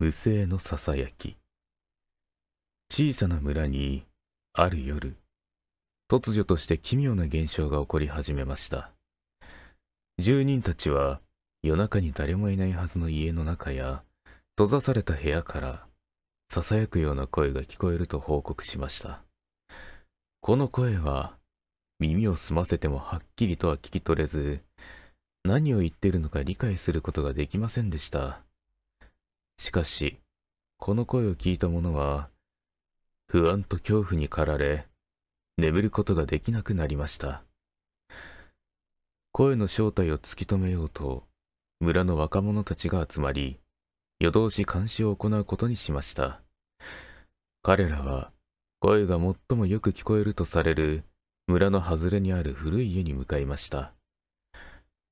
無声のささやき小さな村にある夜突如として奇妙な現象が起こり始めました住人たちは夜中に誰もいないはずの家の中や閉ざされた部屋からささやくような声が聞こえると報告しましたこの声は耳を澄ませてもはっきりとは聞き取れず何を言ってるのか理解することができませんでしたしかし、この声を聞いた者は、不安と恐怖に駆られ、眠ることができなくなりました。声の正体を突き止めようと、村の若者たちが集まり、夜通し監視を行うことにしました。彼らは、声が最もよく聞こえるとされる村の外れにある古い家に向かいました。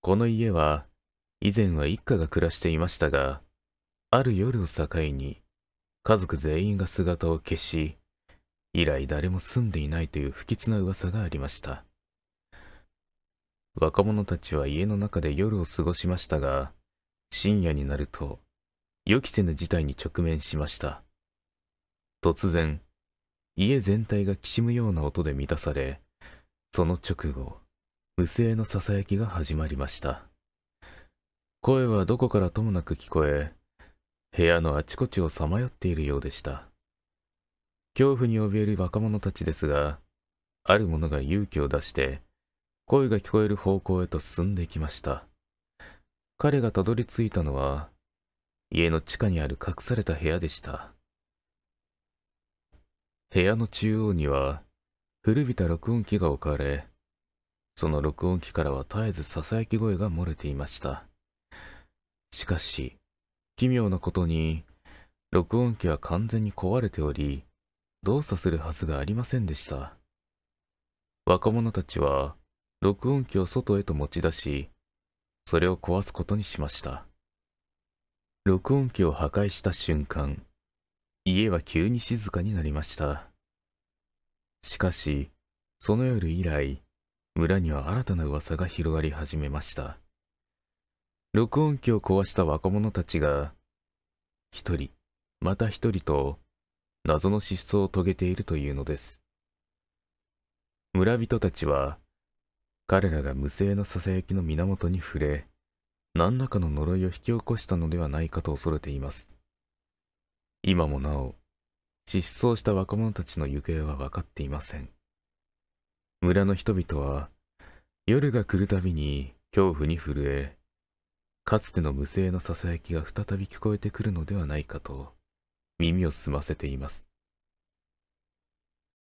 この家は、以前は一家が暮らしていましたが、ある夜を境に家族全員が姿を消し以来誰も住んでいないという不吉な噂がありました若者たちは家の中で夜を過ごしましたが深夜になると予期せぬ事態に直面しました突然家全体がきしむような音で満たされその直後無声のささやきが始まりました声はどこからともなく聞こえ部屋のあちこちをさまよっているようでした恐怖に怯える若者たちですがある者が勇気を出して声が聞こえる方向へと進んできました彼がたどり着いたのは家の地下にある隠された部屋でした部屋の中央には古びた録音機が置かれその録音機からは絶えずささやき声が漏れていましたしかし奇妙なことに、録音機は完全に壊れており、動作するはずがありませんでした。若者たちは、録音機を外へと持ち出し、それを壊すことにしました。録音機を破壊した瞬間、家は急に静かになりました。しかし、その夜以来、村には新たな噂が広がり始めました。録音機を壊した若者たちが、一人、また一人と、謎の失踪を遂げているというのです。村人たちは、彼らが無声の囁きの源に触れ、何らかの呪いを引き起こしたのではないかと恐れています。今もなお、失踪した若者たちの行方は分かっていません。村の人々は、夜が来るたびに恐怖に震え、かつての無声のささやきが再び聞こえてくるのではないかと耳を澄ませています